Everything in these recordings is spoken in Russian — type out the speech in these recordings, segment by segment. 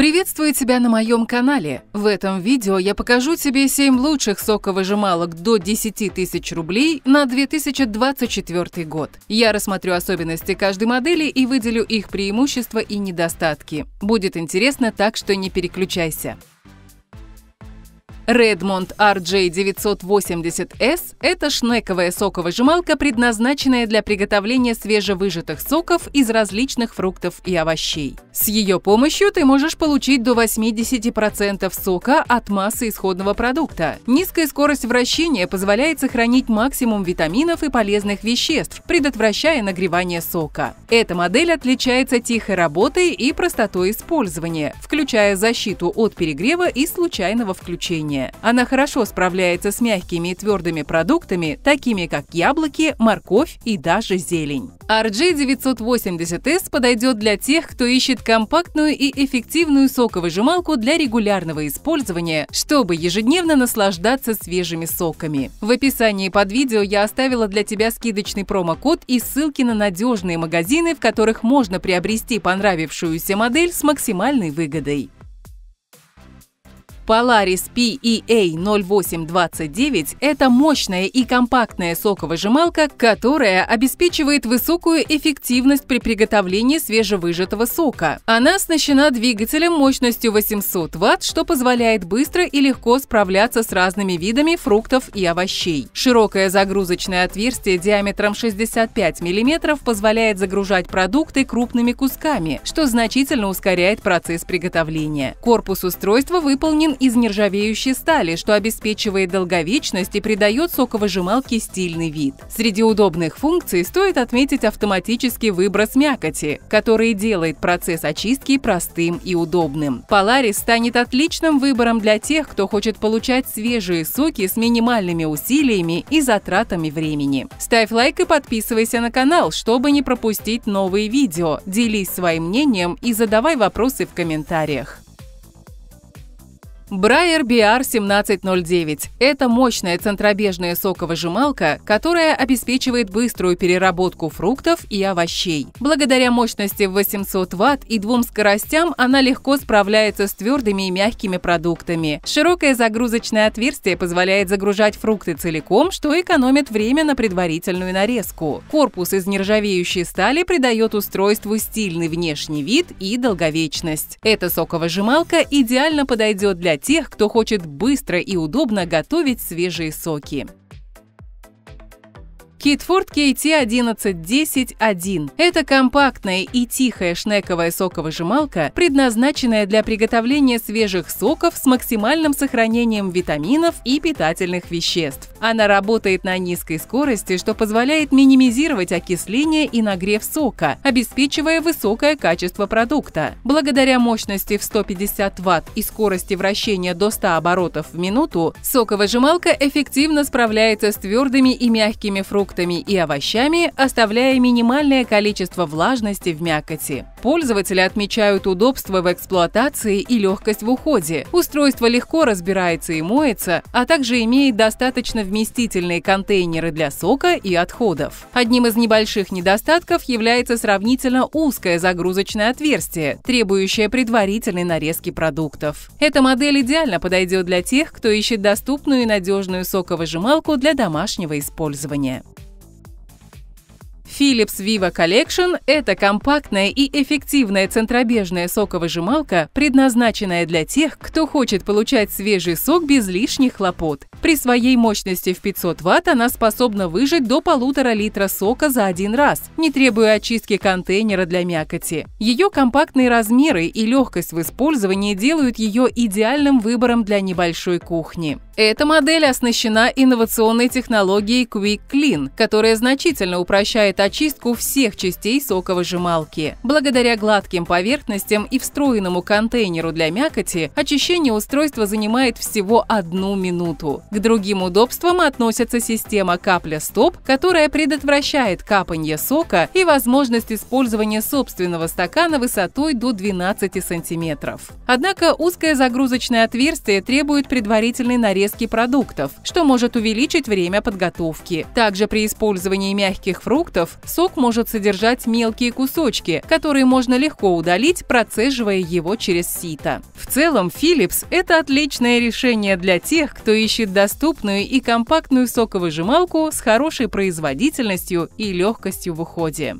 Приветствую тебя на моем канале. В этом видео я покажу тебе 7 лучших соковыжималок до 10 тысяч рублей на 2024 год. Я рассмотрю особенности каждой модели и выделю их преимущества и недостатки. Будет интересно, так что не переключайся. Redmond RJ980S – это шнековая соковыжималка, предназначенная для приготовления свежевыжатых соков из различных фруктов и овощей. С ее помощью ты можешь получить до 80% сока от массы исходного продукта. Низкая скорость вращения позволяет сохранить максимум витаминов и полезных веществ, предотвращая нагревание сока. Эта модель отличается тихой работой и простотой использования, включая защиту от перегрева и случайного включения питания. Она хорошо справляется с мягкими и твердыми продуктами, такими как яблоки, морковь и даже зелень. RJ 980 s подойдет для тех, кто ищет компактную и эффективную соковыжималку для регулярного использования, чтобы ежедневно наслаждаться свежими соками. В описании под видео я оставила для тебя скидочный промокод и ссылки на надежные магазины, в которых можно приобрести понравившуюся модель с максимальной выгодой. Polaris PEA0829 – это мощная и компактная соковыжималка, которая обеспечивает высокую эффективность при приготовлении свежевыжатого сока. Она оснащена двигателем мощностью 800 Вт, что позволяет быстро и легко справляться с разными видами фруктов и овощей. Широкое загрузочное отверстие диаметром 65 мм позволяет загружать продукты крупными кусками, что значительно ускоряет процесс приготовления. Корпус устройства выполнен из нержавеющей стали, что обеспечивает долговечность и придает соковыжималке стильный вид. Среди удобных функций стоит отметить автоматический выброс мякоти, который делает процесс очистки простым и удобным. Polaris станет отличным выбором для тех, кто хочет получать свежие соки с минимальными усилиями и затратами времени. Ставь лайк и подписывайся на канал, чтобы не пропустить новые видео. Делись своим мнением и задавай вопросы в комментариях. Брайер BR1709 – это мощная центробежная соковыжималка, которая обеспечивает быструю переработку фруктов и овощей. Благодаря мощности в 800 Вт и двум скоростям она легко справляется с твердыми и мягкими продуктами. Широкое загрузочное отверстие позволяет загружать фрукты целиком, что экономит время на предварительную нарезку. Корпус из нержавеющей стали придает устройству стильный внешний вид и долговечность. Эта соковыжималка идеально подойдет для тех, кто хочет быстро и удобно готовить свежие соки. Китфорд kt 11101 – Это компактная и тихая шнековая соковыжималка, предназначенная для приготовления свежих соков с максимальным сохранением витаминов и питательных веществ. Она работает на низкой скорости, что позволяет минимизировать окисление и нагрев сока, обеспечивая высокое качество продукта. Благодаря мощности в 150 Вт и скорости вращения до 100 оборотов в минуту, соковыжималка эффективно справляется с твердыми и мягкими фруктами фруктами и овощами, оставляя минимальное количество влажности в мякоти. Пользователи отмечают удобство в эксплуатации и легкость в уходе. Устройство легко разбирается и моется, а также имеет достаточно вместительные контейнеры для сока и отходов. Одним из небольших недостатков является сравнительно узкое загрузочное отверстие, требующее предварительной нарезки продуктов. Эта модель идеально подойдет для тех, кто ищет доступную и надежную соковыжималку для домашнего использования. Philips Viva Collection – это компактная и эффективная центробежная соковыжималка, предназначенная для тех, кто хочет получать свежий сок без лишних хлопот. При своей мощности в 500 Вт она способна выжать до полутора литра сока за один раз, не требуя очистки контейнера для мякоти. Ее компактные размеры и легкость в использовании делают ее идеальным выбором для небольшой кухни. Эта модель оснащена инновационной технологией Quick Clean, которая значительно упрощает очистку всех частей соковыжималки. Благодаря гладким поверхностям и встроенному контейнеру для мякоти, очищение устройства занимает всего одну минуту. К другим удобствам относятся система капля-стоп, которая предотвращает капанье сока и возможность использования собственного стакана высотой до 12 сантиметров. Однако узкое загрузочное отверстие требует предварительной нарезки продуктов, что может увеличить время подготовки. Также при использовании мягких фруктов фруктов. Сок может содержать мелкие кусочки, которые можно легко удалить, процеживая его через сито. В целом, Philips – это отличное решение для тех, кто ищет доступную и компактную соковыжималку с хорошей производительностью и легкостью в уходе.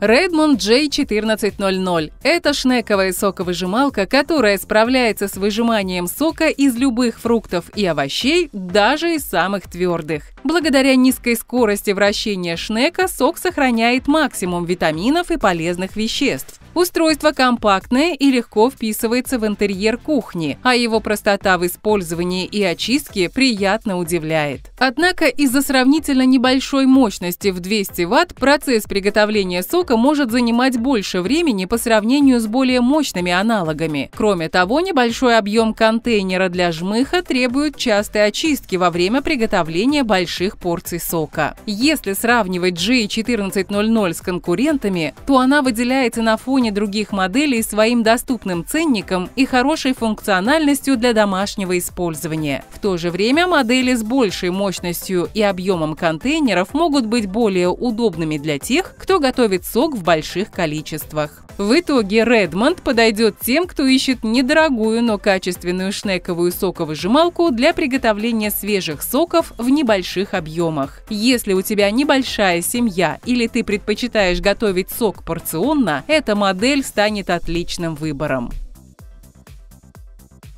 Redmond J1400 – это шнековая соковыжималка, которая справляется с выжиманием сока из любых фруктов и овощей, даже из самых твердых. Благодаря низкой скорости вращения шнека сок сохраняет максимум витаминов и полезных веществ. Устройство компактное и легко вписывается в интерьер кухни, а его простота в использовании и очистке приятно удивляет. Однако из-за сравнительно небольшой мощности в 200 Вт процесс приготовления сока может занимать больше времени по сравнению с более мощными аналогами. Кроме того, небольшой объем контейнера для жмыха требует частой очистки во время приготовления больших порций сока. Если сравнивать G1400 с конкурентами, то она выделяется на фоне дизайне других моделей своим доступным ценником и хорошей функциональностью для домашнего использования. В то же время модели с большей мощностью и объемом контейнеров могут быть более удобными для тех, кто готовит сок в больших количествах. В итоге Redmond подойдет тем, кто ищет недорогую, но качественную шнековую соковыжималку для приготовления свежих соков в небольших объемах. Если у тебя небольшая семья или ты предпочитаешь готовить сок порционно, эта модель модель станет отличным выбором.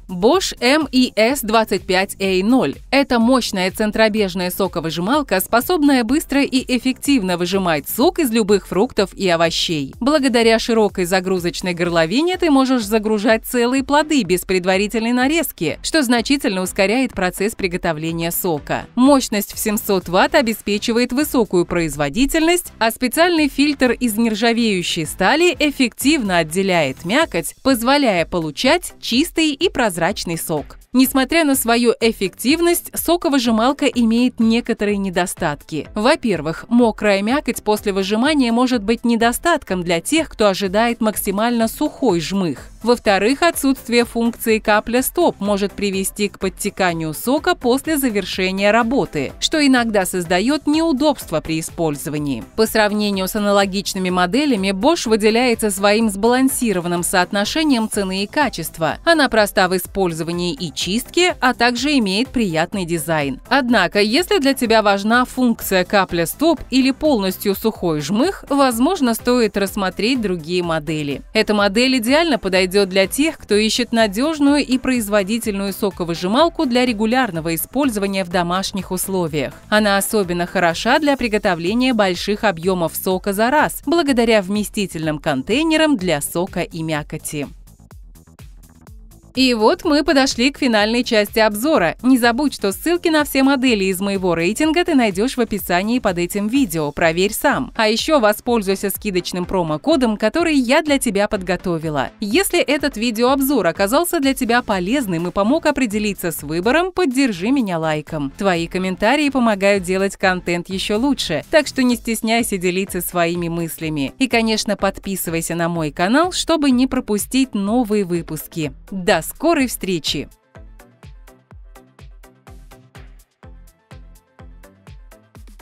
Bosch MES25A0 – это мощная центробежная соковыжималка, способная быстро и эффективно выжимать сок из любых фруктов и овощей. Благодаря широкой загрузочной горловине ты можешь загружать целые плоды без предварительной нарезки, что значительно ускоряет процесс приготовления сока. Мощность в 700 Вт обеспечивает высокую производительность, а специальный фильтр из нержавеющей стали эффективно отделяет мякоть, позволяя получать чистый и прозрачный прозрачный сок. Несмотря на свою эффективность, соковыжималка имеет некоторые недостатки. Во-первых, мокрая мякоть после выжимания может быть недостатком для тех, кто ожидает максимально сухой жмых. Во-вторых, отсутствие функции капля-стоп может привести к подтеканию сока после завершения работы, что иногда создает неудобство при использовании. По сравнению с аналогичными моделями, Bosch выделяется своим сбалансированным соотношением цены и качества. Она проста в использовании и чистке, а также имеет приятный дизайн. Однако, если для тебя важна функция капля-стоп или полностью сухой жмых, возможно, стоит рассмотреть другие модели. Эта модель идеально подойдет подойдет для тех, кто ищет надежную и производительную соковыжималку для регулярного использования в домашних условиях. Она особенно хороша для приготовления больших объемов сока за раз, благодаря вместительным контейнерам для сока и мякоти. И вот мы подошли к финальной части обзора. Не забудь, что ссылки на все модели из моего рейтинга ты найдешь в описании под этим видео, проверь сам. А еще воспользуйся скидочным промокодом, который я для тебя подготовила. Если этот видеообзор оказался для тебя полезным и помог определиться с выбором, поддержи меня лайком. Твои комментарии помогают делать контент еще лучше, так что не стесняйся делиться своими мыслями. И, конечно, подписывайся на мой канал, чтобы не пропустить новые выпуски. До до скорой встречи!